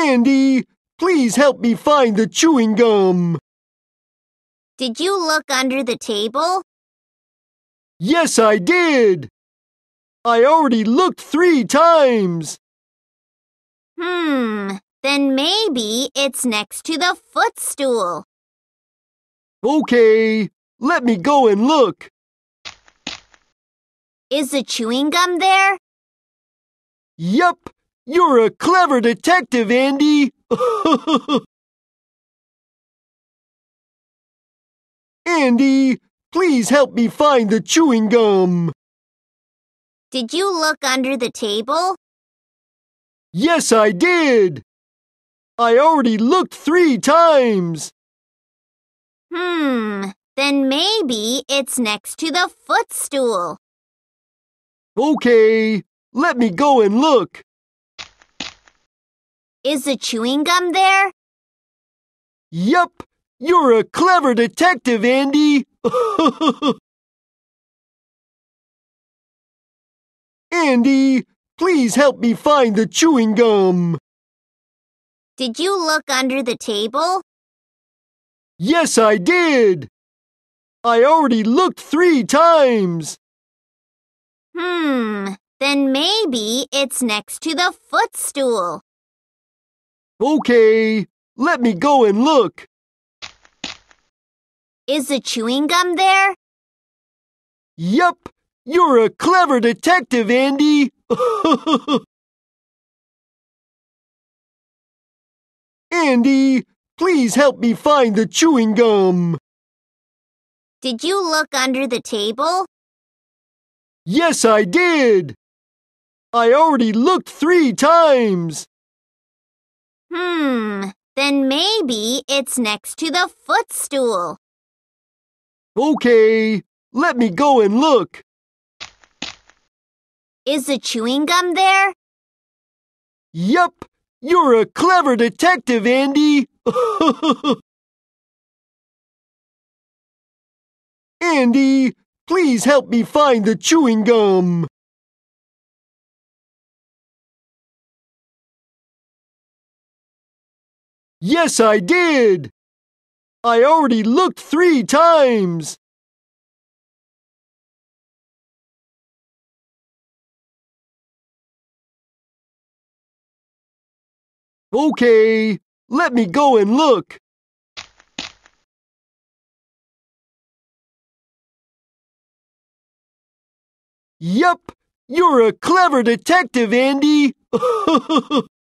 Andy, please help me find the chewing gum. Did you look under the table? Yes, I did. I already looked three times. Hmm, then maybe it's next to the footstool. Okay, let me go and look. Is the chewing gum there? Yup, you're a clever detective, Andy! Andy, please help me find the chewing gum. Did you look under the table? Yes, I did. I already looked three times. Hmm, then maybe it's next to the footstool. Okay, let me go and look. Is the chewing gum there? Yup! You're a clever detective, Andy! Andy, please help me find the chewing gum. Did you look under the table? Yes, I did. I already looked three times. Hmm, then maybe it's next to the footstool. Okay, let me go and look. Is the chewing gum there? Yup, you're a clever detective, Andy. Andy, please help me find the chewing gum. Did you look under the table? Yes, I did. I already looked three times. Hmm, then maybe it's next to the footstool. Okay, let me go and look. Is the chewing gum there? Yup, you're a clever detective, Andy. Andy, please help me find the chewing gum. Yes, I did! I already looked three times! Okay, let me go and look. Yup, you're a clever detective, Andy.